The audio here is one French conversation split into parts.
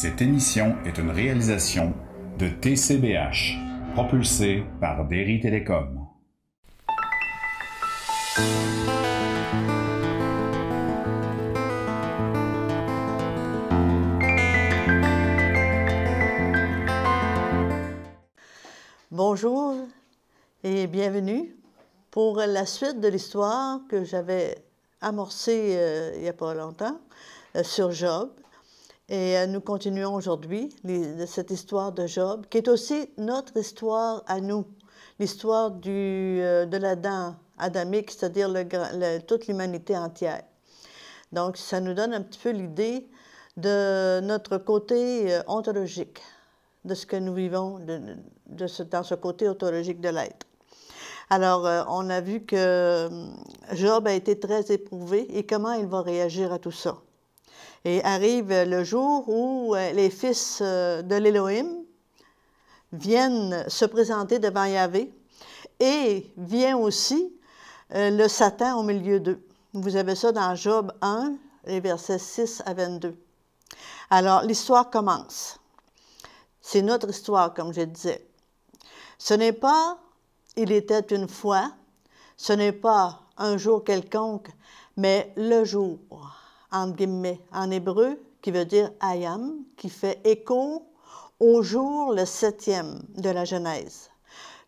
Cette émission est une réalisation de TCBH, propulsée par Derry Télécom. Bonjour et bienvenue pour la suite de l'histoire que j'avais amorcée euh, il n'y a pas longtemps euh, sur Job. Et euh, nous continuons aujourd'hui cette histoire de Job, qui est aussi notre histoire à nous, l'histoire du euh, de l'Adam adamique, c'est-à-dire toute l'humanité entière. Donc, ça nous donne un petit peu l'idée de notre côté euh, ontologique, de ce que nous vivons de, ce, dans ce côté ontologique de l'être. Alors, on a vu que Job a été très éprouvé et comment il va réagir à tout ça. Et arrive le jour où euh, les fils euh, de l'Élohim viennent se présenter devant Yahvé et vient aussi euh, le Satan au milieu d'eux. Vous avez ça dans Job 1, les versets 6 à 22. Alors, l'histoire commence. C'est notre histoire, comme je disais. Ce n'est pas il était une fois, ce n'est pas un jour quelconque, mais le jour en hébreu, qui veut dire ayam, qui fait écho au jour le septième de la Genèse,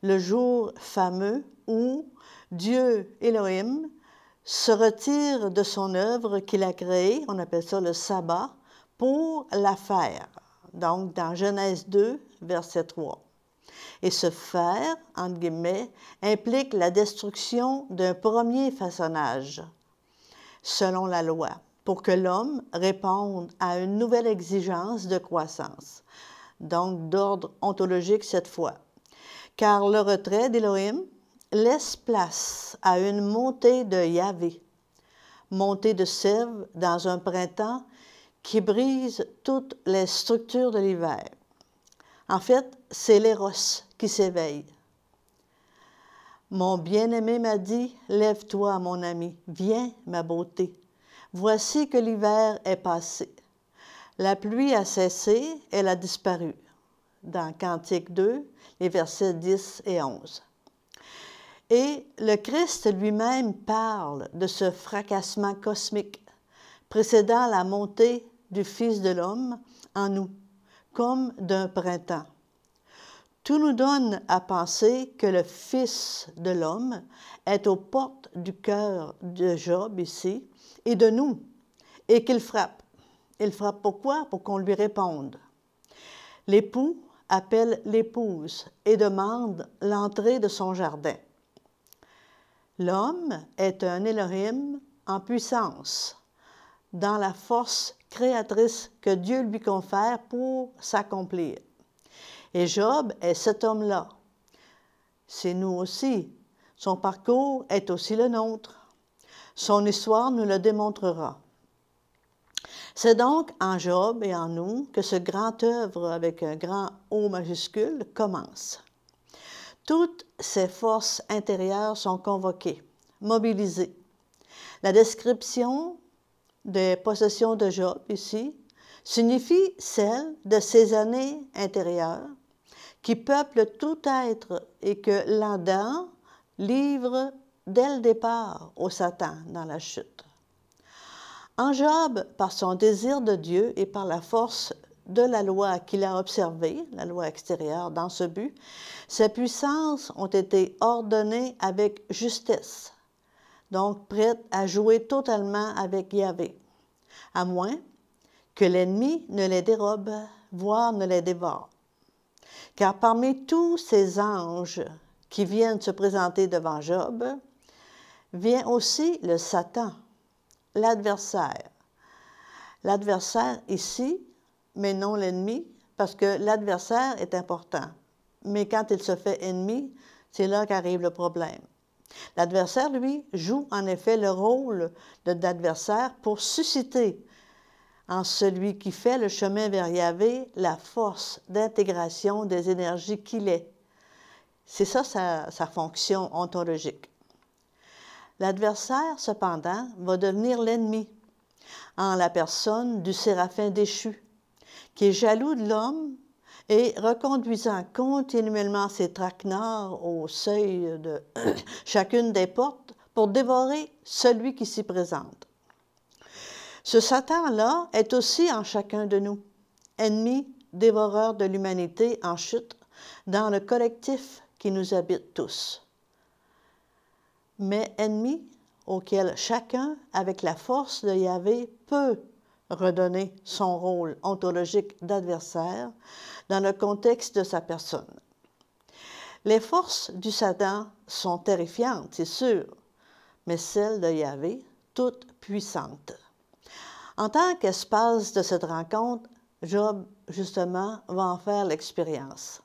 le jour fameux où Dieu, Elohim, se retire de son œuvre qu'il a créée, on appelle ça le sabbat, pour la faire. Donc, dans Genèse 2, verset 3. Et ce faire, entre guillemets, implique la destruction d'un premier façonnage, selon la loi pour que l'homme réponde à une nouvelle exigence de croissance, donc d'ordre ontologique cette fois. Car le retrait d'Elohim laisse place à une montée de Yahvé, montée de sève dans un printemps qui brise toutes les structures de l'hiver. En fait, c'est l'éros qui s'éveille. Mon bien-aimé m'a dit, Lève-toi, mon ami, viens, ma beauté, Voici que l'hiver est passé. La pluie a cessé, elle a disparu. Dans Cantique 2, les versets 10 et 11. Et le Christ lui-même parle de ce fracassement cosmique précédant la montée du Fils de l'homme en nous, comme d'un printemps tout nous donne à penser que le Fils de l'homme est aux portes du cœur de Job ici et de nous, et qu'il frappe. Il frappe pourquoi? Pour qu'on lui réponde. L'époux appelle l'épouse et demande l'entrée de son jardin. L'homme est un Elohim en puissance, dans la force créatrice que Dieu lui confère pour s'accomplir. Et Job est cet homme-là. C'est nous aussi. Son parcours est aussi le nôtre. Son histoire nous le démontrera. C'est donc en Job et en nous que ce grand œuvre avec un grand O majuscule commence. Toutes ses forces intérieures sont convoquées, mobilisées. La description des possessions de Job ici signifie celle de ses années intérieures qui peuple tout être et que l'Adam livre dès le départ au Satan dans la chute. En Job, par son désir de Dieu et par la force de la loi qu'il a observée, la loi extérieure dans ce but, ses puissances ont été ordonnées avec justice, donc prêtes à jouer totalement avec Yahvé, à moins que l'ennemi ne les dérobe, voire ne les dévore. Car parmi tous ces anges qui viennent se présenter devant Job, vient aussi le Satan, l'adversaire. L'adversaire ici, mais non l'ennemi, parce que l'adversaire est important. Mais quand il se fait ennemi, c'est là qu'arrive le problème. L'adversaire, lui, joue en effet le rôle d'adversaire pour susciter en celui qui fait le chemin vers Yahvé la force d'intégration des énergies qu'il est. C'est ça sa, fonction ontologique. L'adversaire, cependant, va devenir l'ennemi en la personne du séraphin déchu, qui est jaloux de l'homme et reconduisant continuellement ses traquenards au seuil de chacune des portes pour dévorer celui qui s'y présente. Ce Satan-là est aussi en chacun de nous, ennemi, dévoreur de l'humanité en chute, dans le collectif qui nous habite tous. Mais ennemi auquel chacun, avec la force de Yahvé, peut redonner son rôle ontologique d'adversaire dans le contexte de sa personne. Les forces du Satan sont terrifiantes, c'est sûr, mais celles de Yahvé, toutes puissantes. En tant qu'espace de cette rencontre, Job, justement, va en faire l'expérience.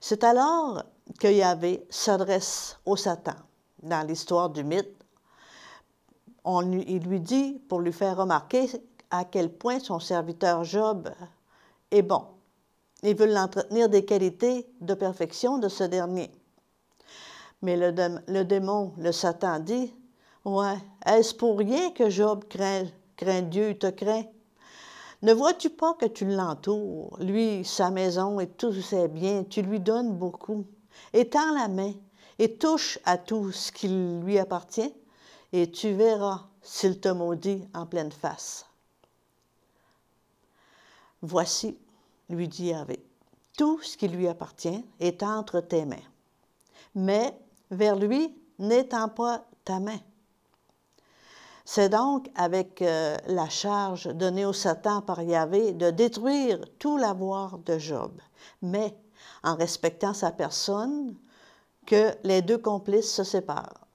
C'est alors que Yahvé s'adresse au Satan. Dans l'histoire du mythe, on, il lui dit, pour lui faire remarquer à quel point son serviteur Job est bon, il veut l'entretenir des qualités de perfection de ce dernier. Mais le, le démon, le Satan, dit Ouais, est-ce pour rien que Job craint Crains Dieu, te craint. Ne vois-tu pas que tu l'entoures, lui, sa maison et tous ses biens, tu lui donnes beaucoup. Étends la main et touche à tout ce qui lui appartient, et tu verras s'il te maudit en pleine face. Voici, lui dit Hervé, tout ce qui lui appartient est entre tes mains. Mais vers lui n'étends pas ta main. C'est donc avec euh, la charge donnée au Satan par Yahvé de détruire tout l'avoir de Job, mais en respectant sa personne, que les deux complices se séparent.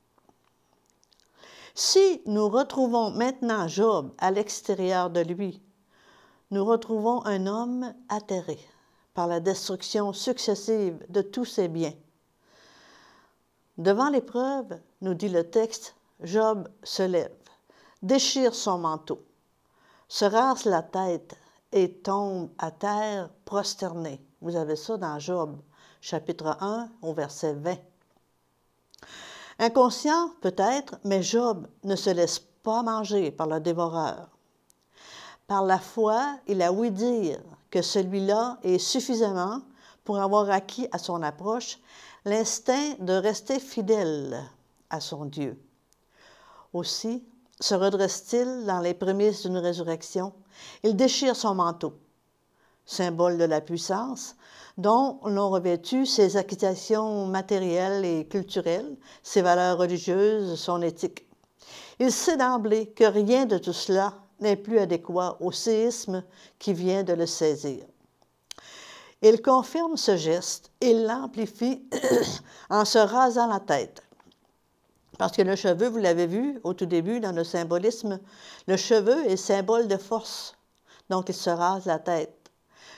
Si nous retrouvons maintenant Job à l'extérieur de lui, nous retrouvons un homme atterré par la destruction successive de tous ses biens. Devant l'épreuve, nous dit le texte, Job se lève déchire son manteau, se rase la tête et tombe à terre prosterné. Vous avez ça dans Job, chapitre 1, au verset 20. Inconscient peut-être, mais Job ne se laisse pas manger par le dévoreur. Par la foi, il a ouï dire que celui-là est suffisamment pour avoir acquis à son approche l'instinct de rester fidèle à son Dieu. Aussi, se redresse-t-il dans les prémices d'une résurrection. Il déchire son manteau, symbole de la puissance, dont l'ont revêtu ses acquisitions matérielles et culturelles, ses valeurs religieuses, son éthique. Il sait d'emblée que rien de tout cela n'est plus adéquat au séisme qui vient de le saisir. Il confirme ce geste et l'amplifie en se rasant la tête. Parce que le cheveu, vous l'avez vu au tout début dans le symbolisme, le cheveu est symbole de force, donc il se rase la tête.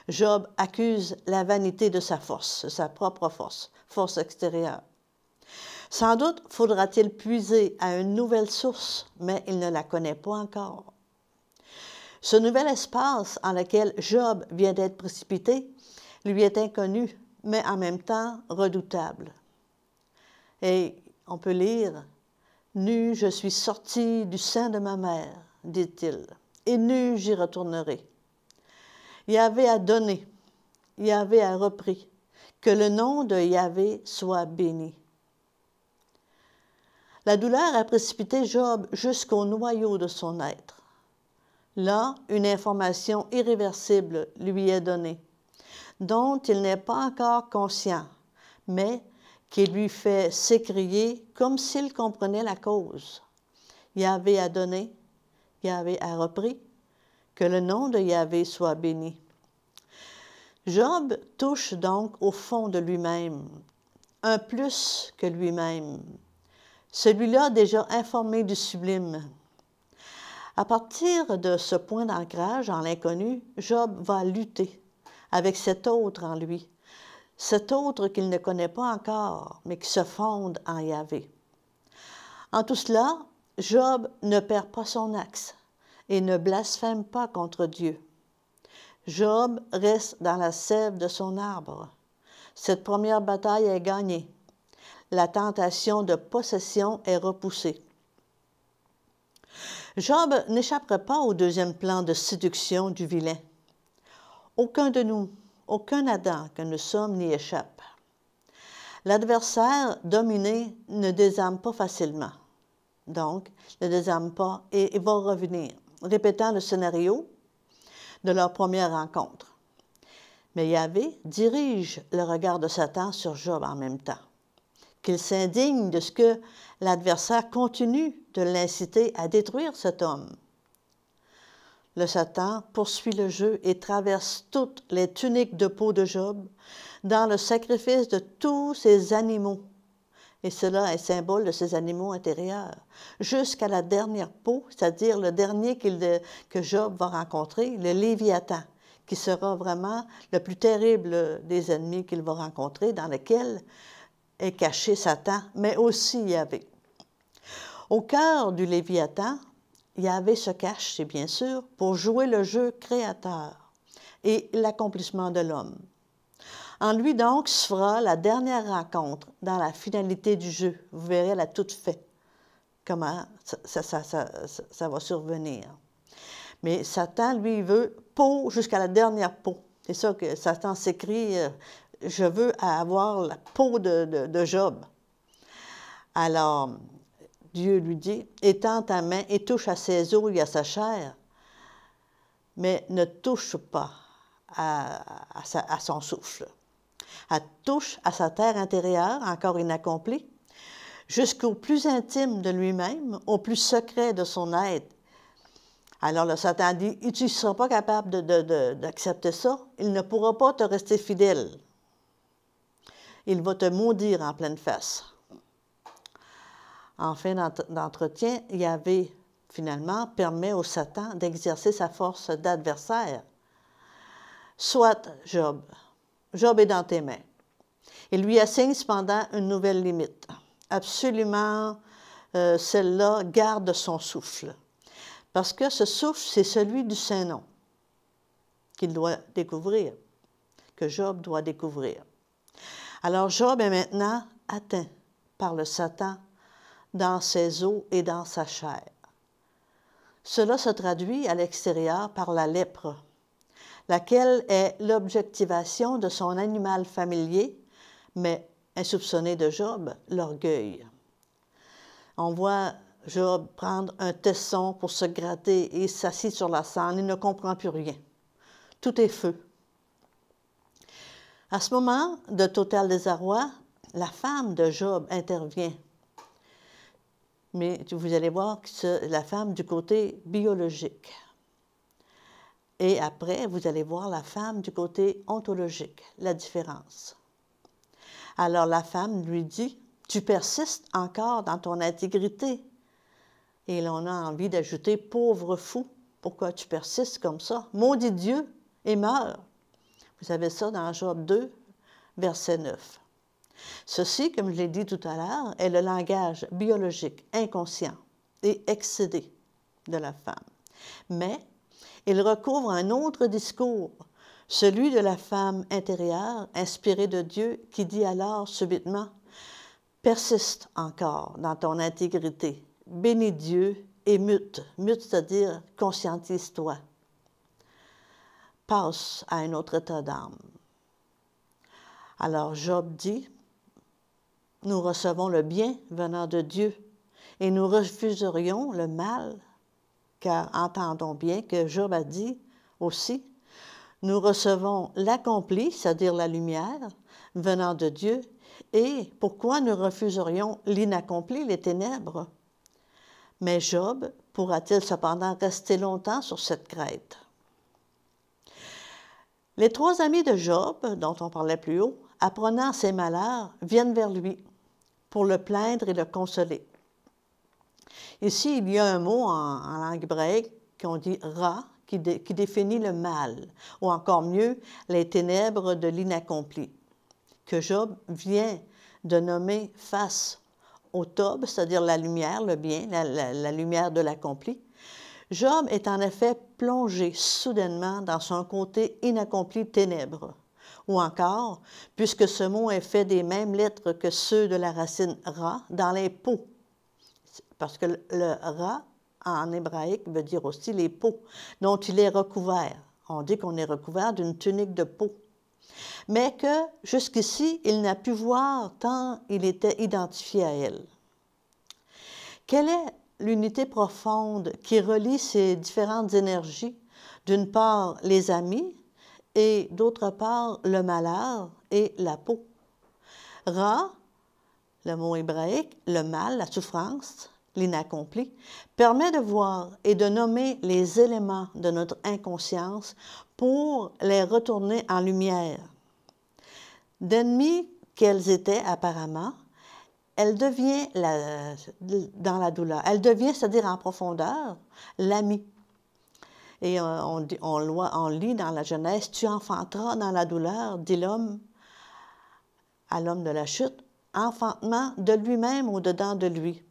Job accuse la vanité de sa force, sa propre force, force extérieure. Sans doute faudra-t-il puiser à une nouvelle source, mais il ne la connaît pas encore. Ce nouvel espace en lequel Job vient d'être précipité lui est inconnu, mais en même temps redoutable. Et on peut lire Nu je suis sorti du sein de ma mère, dit-il, et nu j'y retournerai. Yahvé a donné, Yahvé a repris. Que le nom de Yahvé soit béni. La douleur a précipité Job jusqu'au noyau de son être. Là, une information irréversible lui est donnée, dont il n'est pas encore conscient, mais qui lui fait s'écrier comme s'il comprenait la cause. Yahvé a donné, Yahvé a repris, que le nom de Yahvé soit béni. Job touche donc au fond de lui-même, un plus que lui-même, celui-là déjà informé du sublime. À partir de ce point d'ancrage en l'inconnu, Job va lutter avec cet autre en lui, cet autre qu'il ne connaît pas encore, mais qui se fonde en Yahvé. En tout cela, Job ne perd pas son axe et ne blasphème pas contre Dieu. Job reste dans la sève de son arbre. Cette première bataille est gagnée. La tentation de possession est repoussée. Job n'échappera pas au deuxième plan de séduction du vilain. Aucun de nous aucun Adam que nous sommes n'y échappe. L'adversaire dominé ne désarme pas facilement. Donc, ne désarme pas et, va revenir, répétant le scénario de leur première rencontre. Mais Yahvé dirige le regard de Satan sur Job en même temps, qu'il s'indigne de ce que l'adversaire continue de l'inciter à détruire cet homme. Le Satan poursuit le jeu et traverse toutes les tuniques de peau de Job dans le sacrifice de tous ses animaux. Et cela est symbole de ses animaux intérieurs, jusqu'à la dernière peau, c'est-à-dire le dernier que Job va rencontrer, le Léviathan, qui sera vraiment le plus terrible des ennemis qu'il va rencontrer, dans lequel est caché Satan, mais aussi Yahvé. Au cœur du Léviathan, Yahvé se cache, c'est bien sûr, pour jouer le jeu créateur et l'accomplissement de l'homme. En lui donc se fera la dernière rencontre dans la finalité du jeu. Vous verrez la toute faite, comment ça, va survenir. Mais Satan, lui, veut peau jusqu'à la dernière peau. C'est ça que Satan s'écrit, euh, je veux avoir la peau de, de Job. Alors, Dieu lui dit, étends ta main et touche à ses os et à sa chair, mais ne touche pas à, son souffle. à touche à sa terre intérieure, encore inaccomplie, jusqu'au plus intime de lui-même, au plus secret de son être. Alors le Satan dit, tu ne seras pas capable d'accepter ça, il ne pourra pas te rester fidèle. Il va te maudire en pleine face en fin d'entretien, Yahvé, finalement, permet au Satan d'exercer sa force d'adversaire. Soit Job. Job est dans tes mains. Il lui assigne cependant une nouvelle limite. Absolument, euh, celle-là garde son souffle. Parce que ce souffle, c'est celui du Saint-Nom qu'il doit découvrir, que Job doit découvrir. Alors Job est maintenant atteint par le Satan dans ses os et dans sa chair. Cela se traduit à l'extérieur par la lèpre, laquelle est l'objectivation de son animal familier, mais insoupçonné de Job, l'orgueil. On voit Job prendre un tesson pour se gratter et s'assit sur la scène Il ne comprend plus rien. Tout est feu. À ce moment de total désarroi, la femme de Job intervient mais vous allez voir que c'est la femme du côté biologique. Et après, vous allez voir la femme du côté ontologique, la différence. Alors la femme lui dit, tu persistes encore dans ton intégrité. Et l'on a envie d'ajouter, pauvre fou, pourquoi tu persistes comme ça? Maudit Dieu et meurs. Vous avez ça dans Job 2, verset 9. Ceci, comme je l'ai dit tout à l'heure, est le langage biologique inconscient et excédé de la femme. Mais il recouvre un autre discours, celui de la femme intérieure, inspirée de Dieu, qui dit alors subitement Persiste encore dans ton intégrité, bénis Dieu et mute. Mute, c'est-à-dire conscientise-toi. Passe à un autre état d'âme. Alors Job dit nous recevons le bien venant de Dieu et nous refuserions le mal, car entendons bien que Job a dit aussi, nous recevons l'accompli, c'est-à-dire la lumière, venant de Dieu, et pourquoi nous refuserions l'inaccompli, les ténèbres Mais Job pourra-t-il cependant rester longtemps sur cette crête Les trois amis de Job, dont on parlait plus haut, apprenant ses malheurs, viennent vers lui pour le plaindre et le consoler. Ici, il y a un mot en, langue hébraïque qu'on dit ra, qui, définit le mal, ou encore mieux, les ténèbres de l'inaccompli, que Job vient de nommer face au Tob, c'est-à-dire la lumière, le bien, la, la lumière de l'accompli. Job est en effet plongé soudainement dans son côté inaccompli ténèbres. Ou encore, puisque ce mot est fait des mêmes lettres que ceux de la racine ra dans les peaux. » parce que le ra en hébraïque veut dire aussi les peaux, dont il est recouvert. On dit qu'on est recouvert d'une tunique de peau. Mais que jusqu'ici, il n'a pu voir tant il était identifié à elle. Quelle est l'unité profonde qui relie ces différentes énergies D'une part, les amis, et d'autre part le malheur et la peau. Ra, le mot hébraïque, le mal, la souffrance, l'inaccompli, permet de voir et de nommer les éléments de notre inconscience pour les retourner en lumière. D'ennemis qu'elles étaient apparemment, elle devient dans la douleur, elle devient, c'est-à-dire en profondeur, l'ami et euh, on, lit dans la Genèse, tu enfanteras dans la douleur, dit l'homme à l'homme de la chute, enfantement de lui-même au dedans de lui.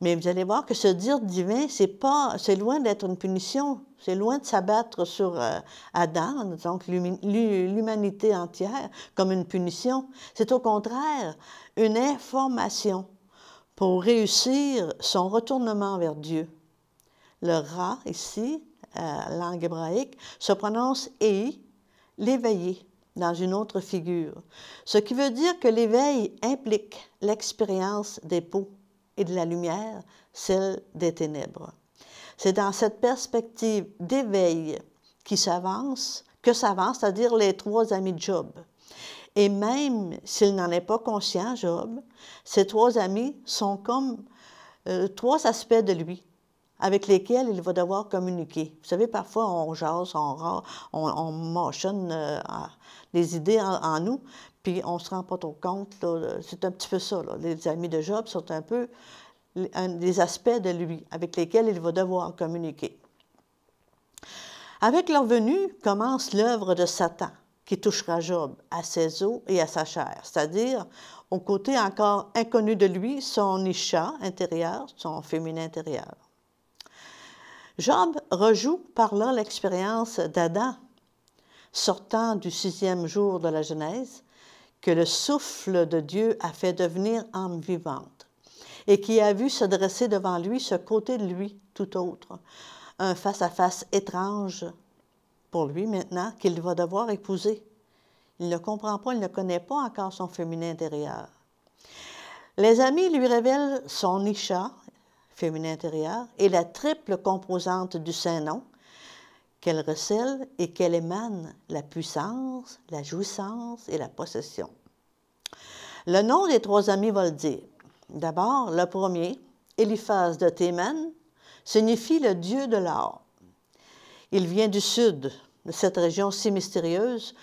Mais vous allez voir que ce dire divin, c'est pas, c'est loin d'être une punition, c'est loin de s'abattre sur euh, Adam, donc l'humanité entière, comme une punition. C'est au contraire une information pour réussir son retournement vers Dieu. Le rat ici euh, langue hébraïque, se prononce Ei, l'éveillé, dans une autre figure, ce qui veut dire que l'éveil implique l'expérience des peaux et de la lumière, celle des ténèbres. C'est dans cette perspective d'éveil qui s'avance, que s'avance, c'est-à-dire les trois amis de Job. Et même s'il n'en est pas conscient, Job, ces trois amis sont comme euh, trois aspects de lui avec lesquels il va devoir communiquer. Vous savez, parfois, on jase, on, on, euh, les des idées en, nous, puis on ne se rend pas trop compte. Euh, c'est un petit peu ça. Les amis de Job sont un peu des aspects de lui avec lesquels il va devoir communiquer. Avec leur venue commence l'œuvre de Satan qui touchera Job à ses os et à sa chair, c'est-à-dire au côté encore inconnu de lui, son Isha intérieur, son féminin intérieur. Job rejoue parlant l'expérience d'Adam, sortant du sixième jour de la Genèse, que le souffle de Dieu a fait devenir âme vivante, et qui a vu se dresser devant lui ce côté de lui tout autre, un face-à-face étrange pour lui maintenant qu'il va devoir épouser. Il ne comprend pas, il ne connaît pas encore son féminin intérieur. Les amis lui révèlent son Isha, féminin intérieur et la triple composante du Saint-Nom qu'elle recèle et qu'elle émane, la puissance, la jouissance et la possession. Le nom des trois amis va le dire. D'abord, le premier, Eliphaz de Théman, signifie le dieu de l'or. Il vient du sud, de cette région si mystérieuse,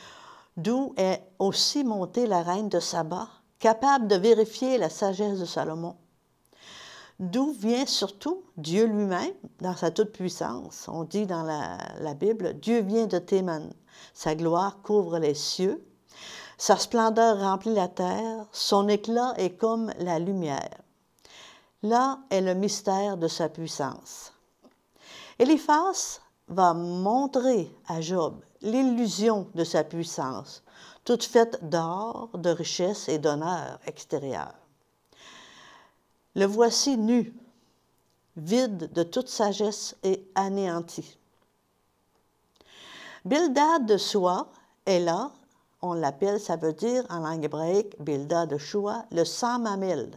d'où est aussi montée la reine de Saba, capable de vérifier la sagesse de Salomon d'où vient surtout Dieu lui-même dans sa toute-puissance. On dit dans la, Bible, Dieu vient de Théman. Sa gloire couvre les cieux, sa splendeur remplit la terre, son éclat est comme la lumière. Là est le mystère de sa puissance. Eliphas va montrer à Job l'illusion de sa puissance, toute faite d'or, de richesse et d'honneur extérieurs. Le voici nu, vide de toute sagesse et anéanti. Bildad de Soa est là, on l'appelle, ça veut dire en langue hébraïque, Bildad de Shua, le sang mamelle.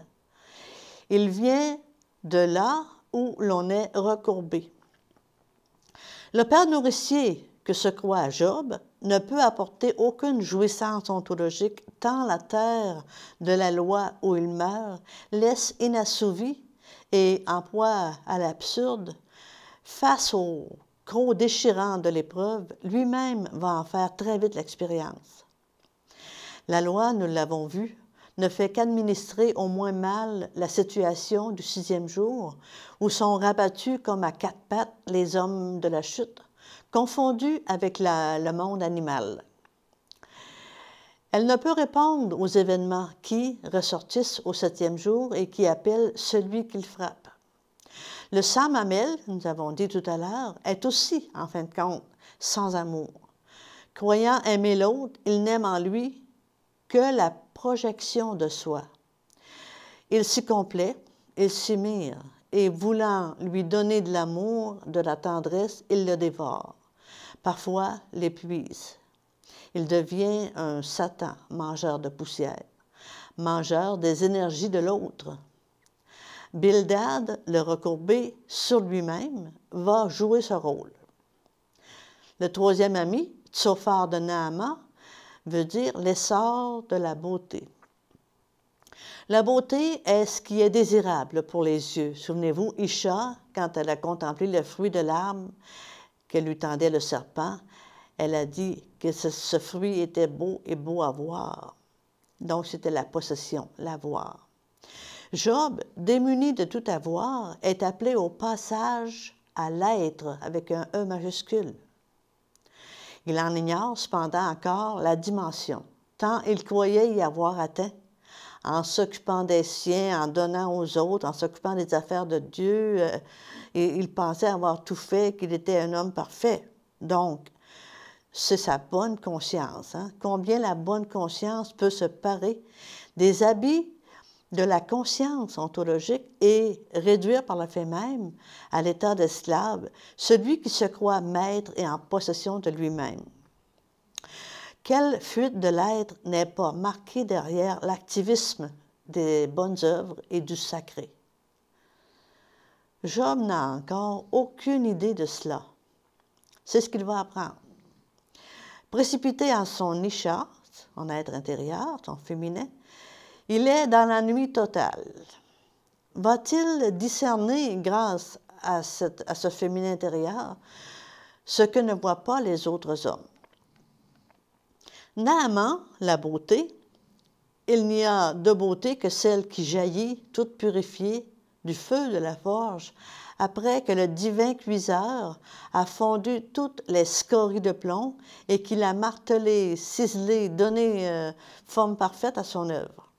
Il vient de là où l'on est recourbé. Le père nourricier que se croit Job ne peut apporter aucune jouissance ontologique tant la terre de la loi où il meurt laisse inassouvie et en à l'absurde, face au gros déchirant de l'épreuve, lui-même va en faire très vite l'expérience. La loi, nous l'avons vu, ne fait qu'administrer au moins mal la situation du sixième jour, où sont rabattus comme à quatre pattes les hommes de la chute, confondue avec le monde animal. Elle ne peut répondre aux événements qui ressortissent au septième jour et qui appellent celui qu'il frappe. Le Samamel, nous avons dit tout à l'heure, est aussi, en fin de compte, sans amour. Croyant aimer l'autre, il n'aime en lui que la projection de soi. Il s'y complaît, il s'y mire, et voulant lui donner de l'amour, de la tendresse, il le dévore parfois l'épuise. Il devient un Satan, mangeur de poussière, mangeur des énergies de l'autre. Bildad, le recourbé sur lui-même, va jouer ce rôle. Le troisième ami, Tsofar de Naama, veut dire l'essor de la beauté. La beauté est ce qui est désirable pour les yeux. Souvenez-vous, Isha, quand elle a contemplé le fruit de l'âme, qu'elle lui tendait le serpent, elle a dit que ce, fruit était beau et beau à voir. Donc c'était la possession, l'avoir. Job, démuni de tout avoir, est appelé au passage à l'être avec un E majuscule. Il en ignore cependant encore la dimension, tant il croyait y avoir atteint. En s'occupant des siens, en donnant aux autres, en s'occupant des affaires de Dieu, euh, et il pensait avoir tout fait, qu'il était un homme parfait. Donc, c'est sa bonne conscience. Hein. Combien la bonne conscience peut se parer des habits de la conscience ontologique et réduire par le fait même à l'état d'esclave celui qui se croit maître et en possession de lui-même. Quelle fuite de l'être n'est pas marquée derrière l'activisme des bonnes œuvres et du sacré? Job n'a encore aucune idée de cela. C'est ce qu'il va apprendre. Précipité en son nichat, en être intérieur, son féminin, il est dans la nuit totale. Va-t-il discerner, grâce à, à ce féminin intérieur, ce que ne voient pas les autres hommes? Néanmoins, la beauté, il n'y a de beauté que celle qui jaillit, toute purifiée du feu de la forge, après que le divin cuiseur a fondu toutes les scories de plomb et qu'il a martelé, ciselé, donné euh, forme parfaite à son œuvre.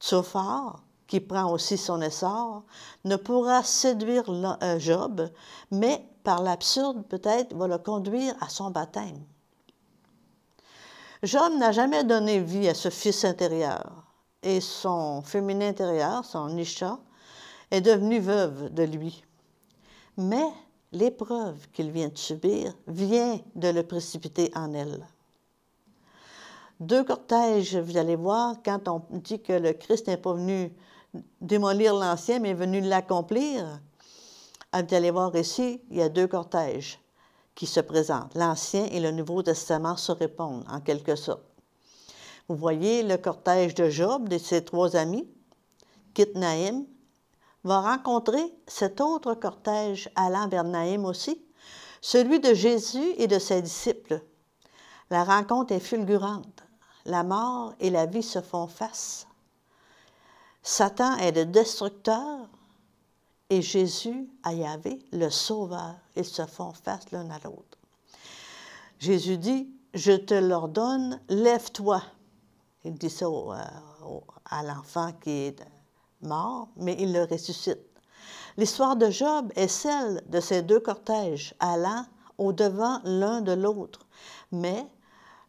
Tsophar, qui prend aussi son essor, ne pourra séduire euh, Job, mais par l'absurde peut-être va le conduire à son baptême. Job n'a jamais donné vie à ce fils intérieur, et son féminin intérieur, son Isha, est devenue veuve de lui. Mais l'épreuve qu'il vient de subir vient de le précipiter en elle. Deux cortèges, vous allez voir, quand on dit que le Christ n'est pas venu démolir l'ancien, mais est venu l'accomplir, ah, vous allez voir ici, il y a deux cortèges qui se présentent. L'Ancien et le Nouveau Testament se répondent, en quelque sorte. Vous voyez le cortège de Job, de ses trois amis, Kitnaïm va rencontrer cet autre cortège allant vers Naïm aussi, celui de Jésus et de ses disciples. La rencontre est fulgurante. La mort et la vie se font face. Satan est le destructeur et Jésus à Yahvé, le sauveur. Ils se font face l'un à l'autre. Jésus dit, je te l'ordonne, lève-toi. Il dit ça euh, à l'enfant qui est mort, mais il le ressuscite. L'histoire de Job est celle de ces deux cortèges allant au-devant l'un de l'autre, mais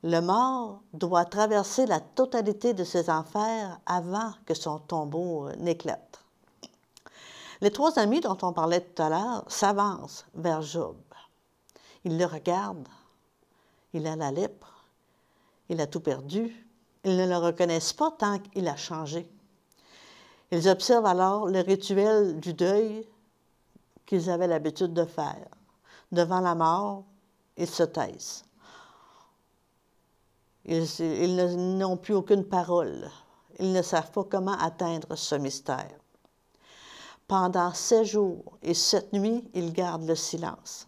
le mort doit traverser la totalité de ses enfers avant que son tombeau n'éclate. Les trois amis dont on parlait tout à l'heure s'avancent vers Job. Ils le regardent. Il a la lèpre. Il a tout perdu. Ils ne le reconnaissent pas tant qu'il a changé. Ils observent alors le rituel du deuil qu'ils avaient l'habitude de faire. Devant la mort, ils se taisent. Ils, n'ont plus aucune parole. Ils ne savent pas comment atteindre ce mystère. Pendant sept jours et sept nuits, ils gardent le silence.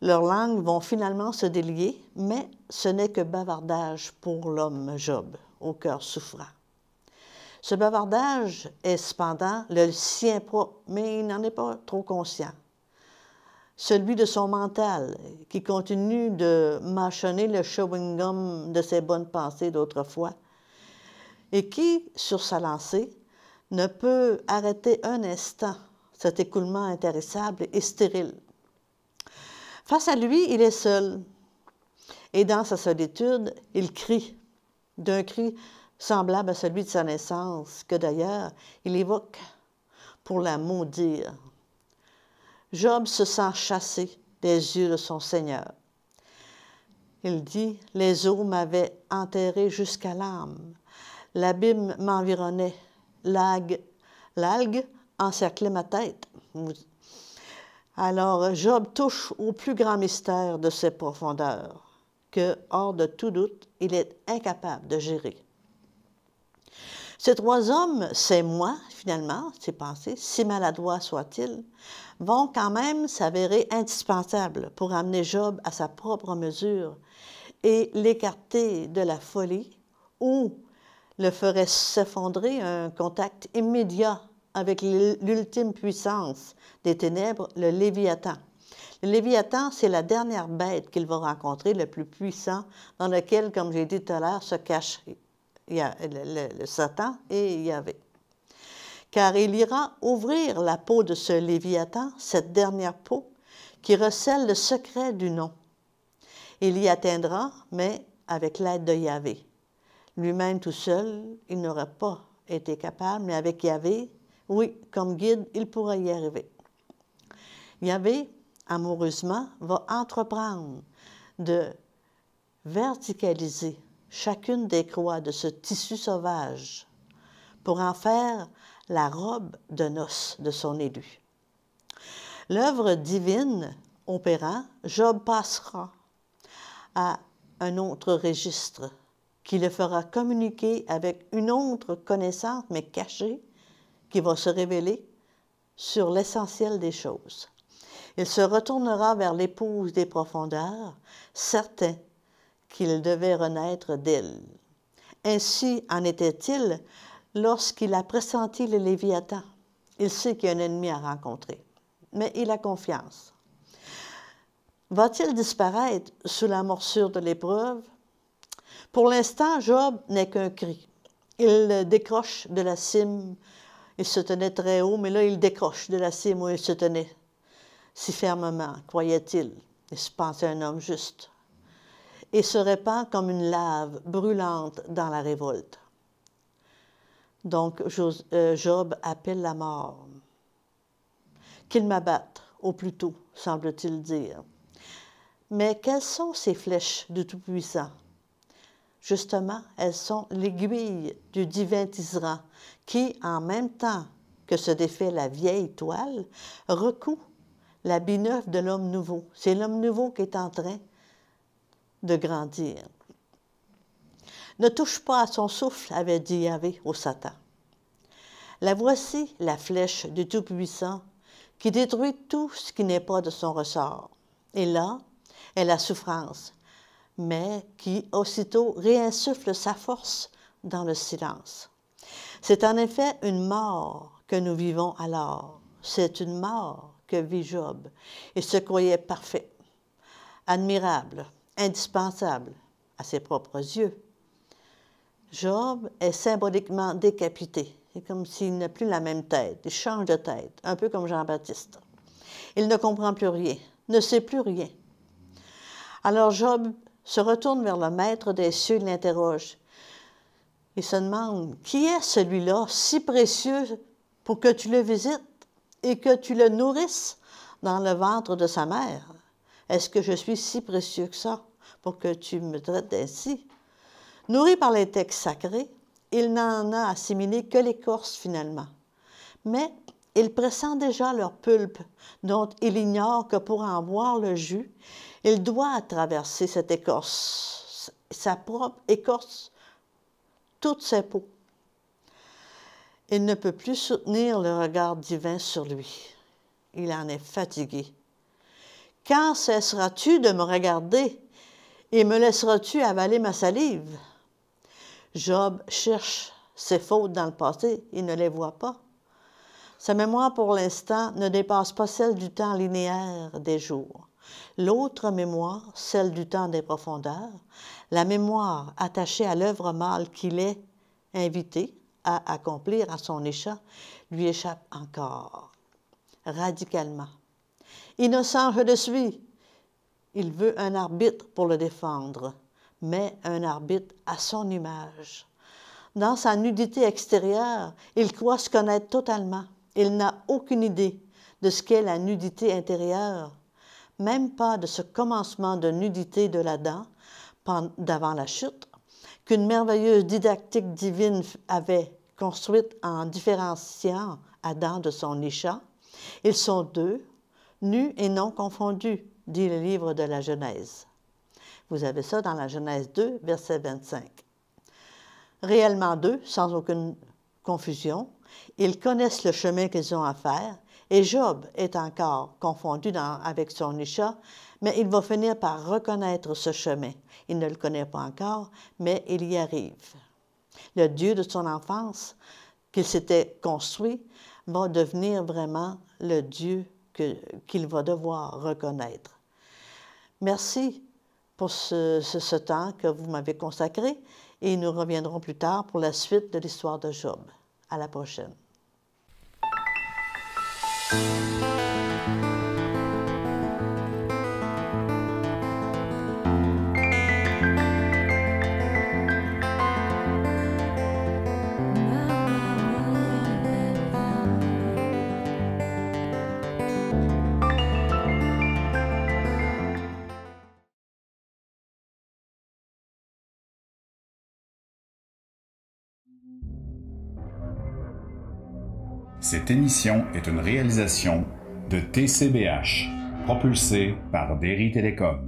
Leurs langues vont finalement se délier, mais ce n'est que bavardage pour l'homme Job, au cœur souffrant. Ce bavardage est cependant le sien propre, mais il n'en est pas trop conscient. Celui de son mental, qui continue de mâchonner le chewing-gum de ses bonnes pensées d'autrefois, et qui, sur sa lancée, ne peut arrêter un instant cet écoulement intéressable et stérile. Face à lui, il est seul, et dans sa solitude, il crie, d'un cri semblable à celui de sa naissance, que d'ailleurs il évoque pour la maudire. Job se sent chassé des yeux de son Seigneur. Il dit, Les eaux m'avaient enterré jusqu'à l'âme, l'abîme m'environnait, l'algue, l'algue encerclait ma tête. Alors Job touche au plus grand mystère de ses profondeurs, que, hors de tout doute, il est incapable de gérer. Ces trois hommes, c'est moi, finalement, c'est pensées, si maladroits soient-ils, vont quand même s'avérer indispensables pour amener Job à sa propre mesure et l'écarter de la folie ou le ferait s'effondrer un contact immédiat avec l'ultime puissance des ténèbres, le Léviathan. Le Léviathan, c'est la dernière bête qu'il va rencontrer, le plus puissant, dans lequel, comme j'ai dit tout à l'heure, se cacherait y a le, Satan et Yahvé. Car il ira ouvrir la peau de ce Léviathan, cette dernière peau, qui recèle le secret du nom. Il y atteindra, mais avec l'aide de Yahvé. Lui-même tout seul, il n'aurait pas été capable, mais avec Yahvé, oui, comme guide, il pourrait y arriver. Yahvé, amoureusement, va entreprendre de verticaliser chacune des croix de ce tissu sauvage pour en faire la robe de noces de son élu. L'œuvre divine opérant, Job passera à un autre registre qui le fera communiquer avec une autre connaissance, mais cachée, qui va se révéler sur l'essentiel des choses. Il se retournera vers l'épouse des profondeurs, certain qu'il devait renaître d'elle. Ainsi en était-il lorsqu'il a pressenti le Léviathan. Il sait qu'il y a un ennemi à rencontrer, mais il a confiance. Va-t-il disparaître sous la morsure de l'épreuve? Pour l'instant, Job n'est qu'un cri. Il décroche de la cime. Il se tenait très haut, mais là, il décroche de la cime où il se tenait. Si fermement, croyait-il. Il se pensait un homme juste et se répand comme une lave brûlante dans la révolte. Donc euh, Job appelle la mort. Qu'il m'abatte, au plus tôt, semble-t-il dire. Mais quelles sont ces flèches du Tout-Puissant Justement, elles sont l'aiguille du divin tisserand qui, en même temps que se défait la vieille toile, recoue la neuf de l'homme nouveau. C'est l'homme nouveau qui est en train de grandir. Ne touche pas à son souffle, avait dit Yahvé au Satan. La voici, la flèche du Tout-Puissant, qui détruit tout ce qui n'est pas de son ressort. Et là est la souffrance, mais qui aussitôt réinsuffle sa force dans le silence. C'est en effet une mort que nous vivons alors. C'est une mort que vit Job. Il se croyait parfait, admirable, indispensable à ses propres yeux. Job est symboliquement décapité. C'est comme s'il n'a plus la même tête. Il change de tête, un peu comme Jean-Baptiste. Il ne comprend plus rien, ne sait plus rien. Alors Job se retourne vers le maître des cieux et l'interroge. Il se demande, qui est celui-là si précieux pour que tu le visites et que tu le nourrisses dans le ventre de sa mère? Est-ce que je suis si précieux que ça? que tu me traites ainsi. Nourri par les textes sacrés, il n'en a assimilé que l'écorce finalement. Mais il pressent déjà leur pulpe, dont il ignore que pour en voir le jus, il doit traverser cette écorce, sa propre écorce, toutes ses peaux. Il ne peut plus soutenir le regard divin sur lui. Il en est fatigué. Quand cesseras-tu de me regarder et me laisseras-tu avaler ma salive? Job cherche ses fautes dans le passé il ne les voit pas. Sa mémoire pour l'instant ne dépasse pas celle du temps linéaire des jours. L'autre mémoire, celle du temps des profondeurs, la mémoire attachée à l'œuvre mâle qu'il est invité à accomplir à son échat, lui échappe encore, radicalement. Innocent je le suis, il veut un arbitre pour le défendre, mais un arbitre à son image. Dans sa nudité extérieure, il croit se connaître totalement. Il n'a aucune idée de ce qu'est la nudité intérieure, même pas de ce commencement de nudité de la dent d'avant la chute qu'une merveilleuse didactique divine avait construite en différenciant Adam de son Isha. Ils sont deux, nus et non confondus, dit le livre de la Genèse. Vous avez ça dans la Genèse 2, verset 25. Réellement d'eux, sans aucune confusion, ils connaissent le chemin qu'ils ont à faire, et Job est encore confondu dans, avec son Isha, mais il va finir par reconnaître ce chemin. Il ne le connaît pas encore, mais il y arrive. Le Dieu de son enfance, qu'il s'était construit, va devenir vraiment le Dieu qu'il va devoir reconnaître. Merci pour ce, temps que vous m'avez consacré et nous reviendrons plus tard pour la suite de l'histoire de Job. À la prochaine. Cette émission est une réalisation de TCBH, propulsée par Derry Télécom.